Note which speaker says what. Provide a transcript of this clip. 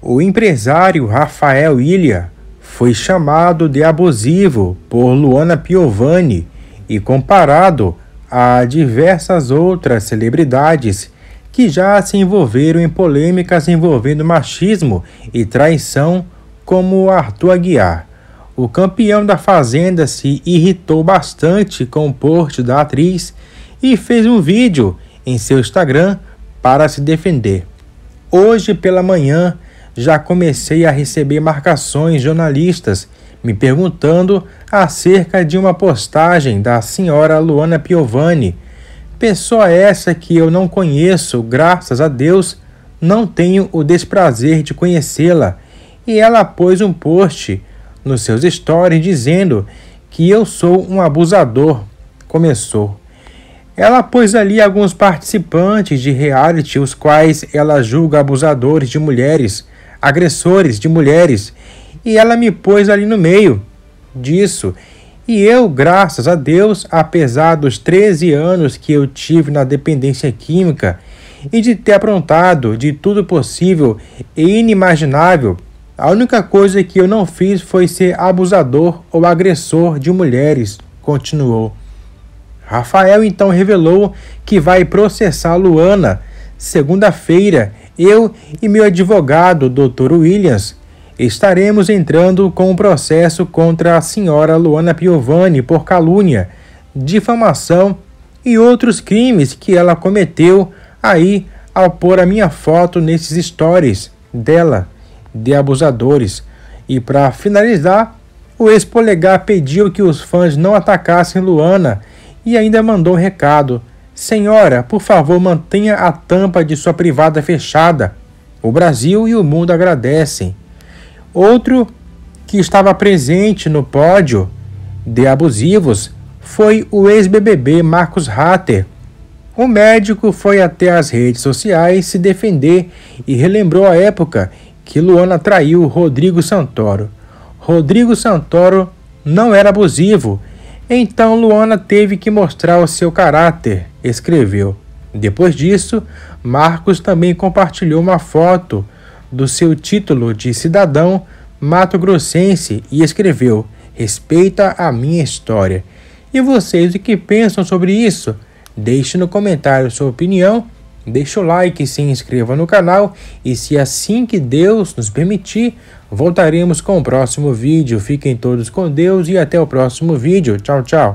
Speaker 1: O empresário Rafael Ilha foi chamado de abusivo por Luana Piovani e comparado a diversas outras celebridades que já se envolveram em polêmicas envolvendo machismo e traição, como Arthur Aguiar. O campeão da Fazenda se irritou bastante com o post da atriz e fez um vídeo em seu Instagram para se defender. Hoje pela manhã, já comecei a receber marcações jornalistas me perguntando acerca de uma postagem da senhora Luana Piovani. Pessoa essa que eu não conheço, graças a Deus, não tenho o desprazer de conhecê-la. E ela pôs um post nos seus stories dizendo que eu sou um abusador. Começou. Ela pôs ali alguns participantes de reality, os quais ela julga abusadores de mulheres agressores de mulheres, e ela me pôs ali no meio disso. E eu, graças a Deus, apesar dos 13 anos que eu tive na dependência química e de ter aprontado de tudo possível e inimaginável, a única coisa que eu não fiz foi ser abusador ou agressor de mulheres, continuou. Rafael então revelou que vai processar Luana segunda-feira eu e meu advogado, Dr. Williams, estaremos entrando com o um processo contra a senhora Luana Piovani por calúnia, difamação e outros crimes que ela cometeu aí ao pôr a minha foto nesses stories dela de abusadores. E para finalizar, o ex-polegar pediu que os fãs não atacassem Luana e ainda mandou um recado: Senhora, por favor, mantenha a tampa de sua privada fechada. O Brasil e o mundo agradecem. Outro que estava presente no pódio de abusivos foi o ex-BBB Marcos Hatter. O médico foi até as redes sociais se defender e relembrou a época que Luana traiu Rodrigo Santoro. Rodrigo Santoro não era abusivo, então Luana teve que mostrar o seu caráter escreveu. Depois disso, Marcos também compartilhou uma foto do seu título de cidadão mato-grossense e escreveu: Respeita a minha história. E vocês o que pensam sobre isso? Deixe no comentário sua opinião, deixe o like, se inscreva no canal e se assim que Deus nos permitir, voltaremos com o próximo vídeo. Fiquem todos com Deus e até o próximo vídeo. Tchau, tchau.